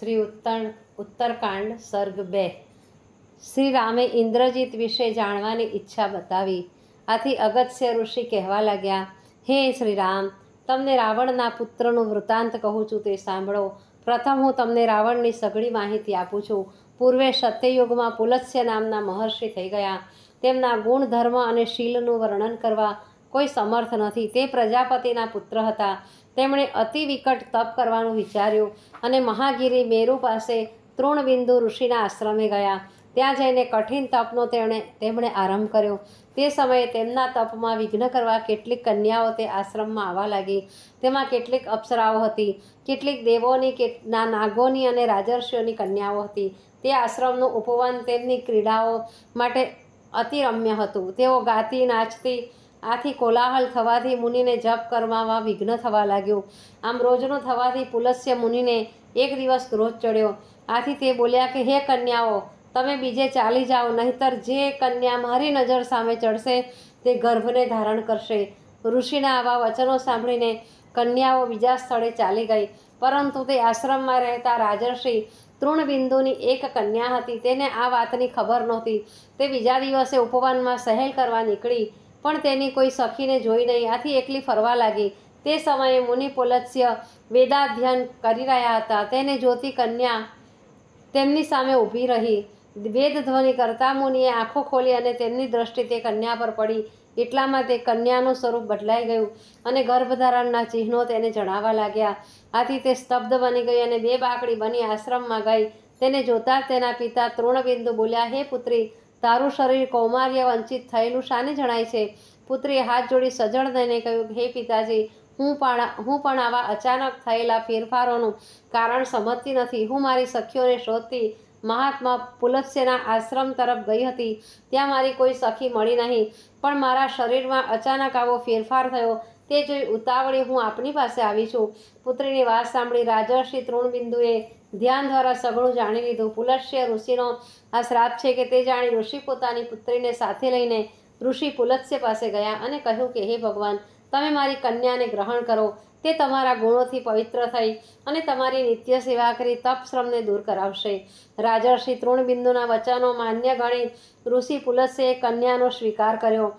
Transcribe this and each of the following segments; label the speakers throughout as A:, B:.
A: શ્રી ઉત્તર ઉત્તરકાંડ સર્ગ બે શ્રી રામે ઇન્દ્રજીત વિશે જાણવાની ઈચ્છા બતાવી આથી અગત્ય ઋષિ કહેવા લાગ્યા હે શ્રી રામ તમને રાવણના પુત્રનું વૃત્તાંત કહું છું તે સાંભળો પ્રથમ હું તમને રાવણની સઘળી માહિતી આપું છું પૂર્વે સત્યયુગમાં પુલત્સ્ય નામના મહર્ષિ થઈ ગયા તેમના ગુણધર્મ અને શીલનું વર્ણન કરવા કોઈ સમર્થ નથી તે પ્રજાપતિના પુત્ર હતા તેમણે અતિ વિકટ તપ કરવાનું વિચાર્યું અને મહાગીરી મેરુ પાસે તૃણબિંદુ ઋષિના આશ્રમે ગયા ત્યાં જઈને કઠિન તપનો તેણે તેમણે આરંભ કર્યો તે સમયે તેમના તપમાં વિઘ્ન કરવા કેટલીક કન્યાઓ તે આશ્રમમાં આવવા લાગી તેમાં કેટલીક અપ્સરાઓ હતી કેટલીક દેવોની કે નાગોની અને રાજર્ષિઓની કન્યાઓ હતી તે આશ્રમનું ઉપવન તેમની ક્રીડાઓ માટે અતિ રમ્ય હતું તેઓ ગાતી નાચતી આથી કોલાહલ થવાથી મુનિને જપ કરવામાં વિઘ્ન થવા લાગ્યું આમ રોજનો થવાથી પુલસ્ય મુનિને એક દિવસ ક્રોધ ચડ્યો આથી તે બોલ્યા કે હે કન્યાઓ તમે બીજે ચાલી જાઓ નહીતર જે કન્યા મારી નજર સામે ચડશે તે ગર્ભને ધારણ કરશે ઋષિના આવા વચનો સાંભળીને કન્યાઓ બીજા સ્થળે ચાલી ગઈ પરંતુ તે આશ્રમમાં રહેતા રાજર્ષિ તૃણબિંદુની એક કન્યા હતી તેને આ વાતની ખબર નહોતી તે બીજા દિવસે ઉપવાનમાં સહેલ કરવા નીકળી પણ તેની કોઈ સખીને જોઈ નહીં આથી એકલી ફરવા લાગી તે સમયે મુનિ પોલત્સ્ય વેદાધ્યયન કરી રહ્યા હતા તેને જોતી કન્યા તેમની સામે ઊભી રહી વેદ ધ્વનિ કરતા મુનિએ આંખો ખોલી અને તેમની દ્રષ્ટિ તે કન્યા પર પડી એટલામાં તે કન્યાનું સ્વરૂપ બદલાઈ ગયું અને ગર્ભધારણના ચિહ્નો તેને જણાવવા લાગ્યા આથી તે સ્તબ્ધ બની ગઈ અને બે બાકડી બની આશ્રમમાં ગઈ તેને જોતા તેના પિતા તૃણબિંદુ બોલ્યા હે પુત્રી તારું શરીર કૌમાર્ય વંચિત થયેલું શાને જણાય છે પુત્રીએ હાથ જોડી સજળ થઈને કહ્યું હે પિતાજી હું પણ હું પણ આવા અચાનક થયેલા ફેરફારોનું કારણ સમજતી નથી હું મારી સખીઓને શોધતી મહાત્મા પુલત્સ્યના આશ્રમ તરફ ગઈ હતી ત્યાં મારી કોઈ સખી મળી નહીં પણ મારા શરીરમાં અચાનક આવો ફેરફાર થયો તે જોઈ ઉતાવળે હું આપની પાસે આવી છું પુત્રીની વાત સાંભળી રાજર્ષિ તૃણબિંદુએ ધ્યાન દ્વારા સઘળું જાણી લીધું પુલસ્ય ઋષિનો આ શ્રાપ છે કે તે જાણી ઋષિ પોતાની પુત્રીને સાથે લઈને ઋષિ પુલત્સ્ય પાસે ગયા અને કહ્યું કે હે ભગવાન તમે મારી કન્યાને ગ્રહણ કરો તે તમારા ગુણોથી પવિત્ર થઈ અને તમારી નિત્ય સેવા કરી તપશ્રમને દૂર કરાવશે રાજર્ષિ તૃણબિંદુના વચનો માન્ય ગણી ઋષિ પુલત્સે કન્યાનો સ્વીકાર કર્યો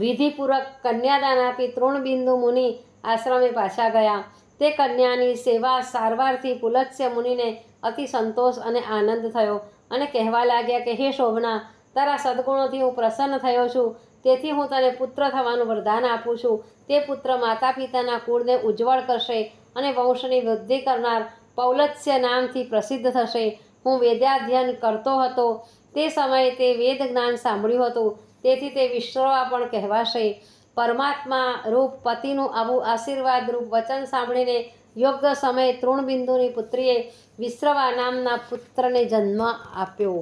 A: વિધિપૂર્વક કન્યાદાન આપી તૃણબિંદુ મુનિ આશ્રમે પાછા ગયા તે કન્યાની સેવા સારવારથી પુલત્સ્ય મુનિને અતિ સંતોષ અને આનંદ થયો અને કહેવા લાગ્યા કે હે શોભના તારા સદગુણોથી હું પ્રસન્ન થયો છું તેથી હું તને પુત્ર થવાનું વરદાન આપું છું તે પુત્ર માતા પિતાના કુળને ઉજ્જવળ કરશે અને વંશની વૃદ્ધિ કરનાર પૌલત્સ્ય નામથી પ્રસિદ્ધ થશે હું વેદાધ્યયન કરતો હતો તે સમયે તે વેદ જ્ઞાન સાંભળ્યું હતું તેથી તે વિશ્રવા પણ કહેવાશે પરમાત્મા રૂપ પતિનું આવું આશીર્વાદ રૂપ વચન સાંભળીને યોગ્ય સમયે તૃણબિંદુની પુત્રીએ વિશ્રવા નામના પુત્રને જન્મ આપ્યો